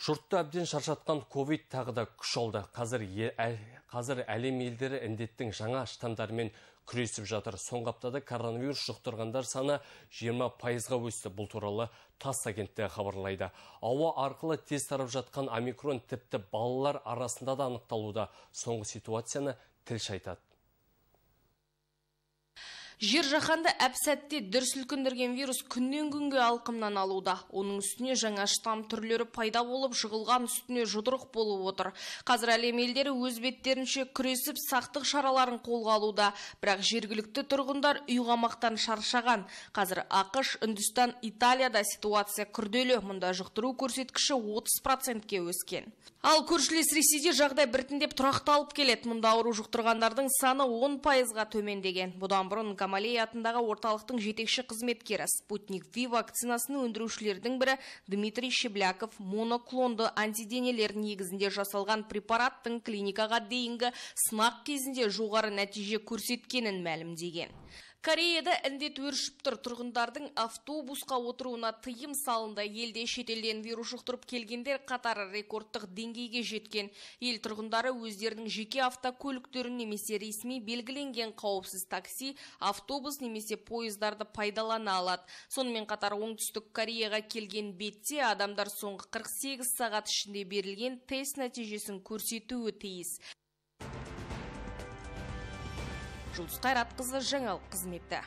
жұртты әбден шаршатқан ковид тағы да күш алды қазір, ә, қазір әлем елдері індеттің жаңа штамдарымен күресіп жатыр соңғы аптада коронавирус жұқтырғандар саны 20 пайызға өсті бұл туралы тасс агенттігі хабарлайды ауа арқылы тез тарап жатқан омикрон тіпті балалар арасында да анықталуда соңғы ситуацияны тілші айтады жер жаһанды әп сәтте дүр сілкіндірген вирус күннен күнге алқымнан алуда оның үстіне жаңа штамм түрлері пайда болып жығылған үстіне жұдырық болып отыр қазір әлем елдері өз беттерінше күресіп сақтық шараларын қолға алуда бірақ жергілікті тұрғындар үйғамақтан шаршаған қазір ақш үндістан италияда ситуация күрделі мұнда жұқтыру көрсеткіші 30 процентке өскен ал көршілес ресейде жағдай біртіндеп тұрақталып келеді мұнда ауру жұқтырғандардың саны 10 пайызға төмендеген бұдан бұрын Гамалей атындағы орталықтың жетекші қызметкері спутник ви вакцинасын өндірушілердің бірі дмитрий Шебляков моноклонды антиденелер негізінде жасалған препараттың клиникаға дейінгі сынақ кезінде жоғары нәтиже көрсеткенін мәлімдеген Кореяда індет өршіп тұр. Тұрғындардың автобусқа отыруына тыйым салынды. Елде шетелден вирус жұқтырып келгендер қатары рекордтық деңгейге жеткен. Ел тұрғындары өздерінің жеке автокөліктерін немесе ресми белгіленген қауіпсіз такси, автобус немесе пойыздарды пайдалана алады. Сонымен қатар оңтүстік Кореяға келген бетте адамдар соңғы 48 сағат ішінде берілген тест нәтижесін көрсетуі тиіс жұлдыз қайратқызы жаңалық қызметі